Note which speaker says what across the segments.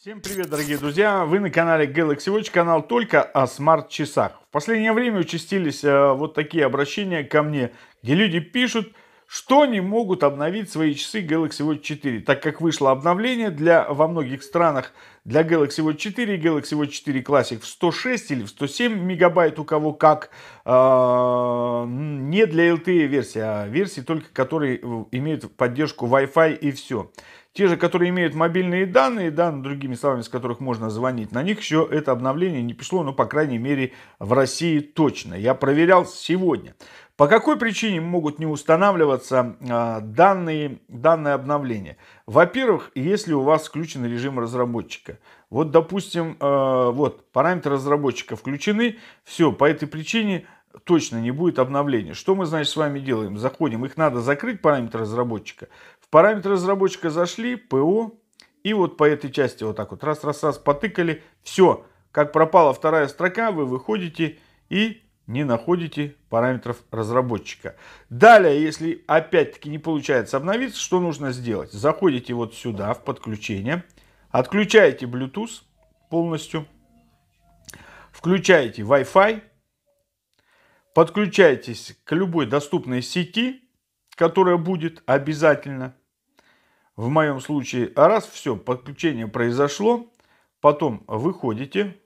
Speaker 1: Всем привет, дорогие друзья! Вы на канале Galaxy Watch, канал только о смарт-часах. В последнее время участились э, вот такие обращения ко мне, где люди пишут, что не могут обновить свои часы Galaxy Watch 4, так как вышло обновление для во многих странах для Galaxy Watch 4 и Galaxy Watch 4 Classic в 106 или в 107 мегабайт у кого как, э, не для LTE версии, а версии только, которые имеют поддержку Wi-Fi и все. Те же, которые имеют мобильные данные, да, другими словами, с которых можно звонить, на них еще это обновление не пришло, но, ну, по крайней мере, в России точно. Я проверял сегодня. По какой причине могут не устанавливаться а, данные, данные обновления? Во-первых, если у вас включен режим разработчика. Вот, допустим, а, вот параметры разработчика включены, все, по этой причине точно не будет обновления. Что мы, значит, с вами делаем? Заходим, их надо закрыть, параметры разработчика, параметры разработчика зашли, ПО, и вот по этой части вот так вот раз-раз-раз потыкали. Все, как пропала вторая строка, вы выходите и не находите параметров разработчика. Далее, если опять-таки не получается обновиться, что нужно сделать? Заходите вот сюда в подключение, отключаете Bluetooth полностью, включаете Wi-Fi, подключаетесь к любой доступной сети, которая будет обязательно – в моем случае, а раз все, подключение произошло, потом выходите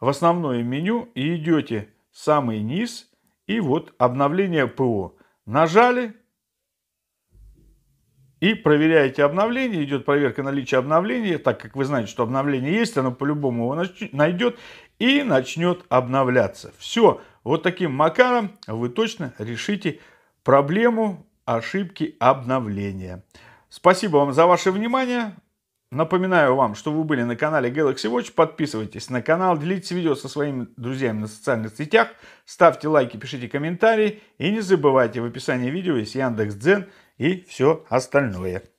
Speaker 1: в основное меню и идете в самый низ, и вот обновление ПО. Нажали и проверяете обновление, идет проверка наличия обновления, так как вы знаете, что обновление есть, оно по-любому его найдет и начнет обновляться. Все, вот таким макаром вы точно решите проблему ошибки обновления. Спасибо вам за ваше внимание. Напоминаю вам, что вы были на канале Galaxy Watch. Подписывайтесь на канал, делитесь видео со своими друзьями на социальных сетях, ставьте лайки, пишите комментарии и не забывайте в описании видео есть Яндекс.Дзен и все остальное.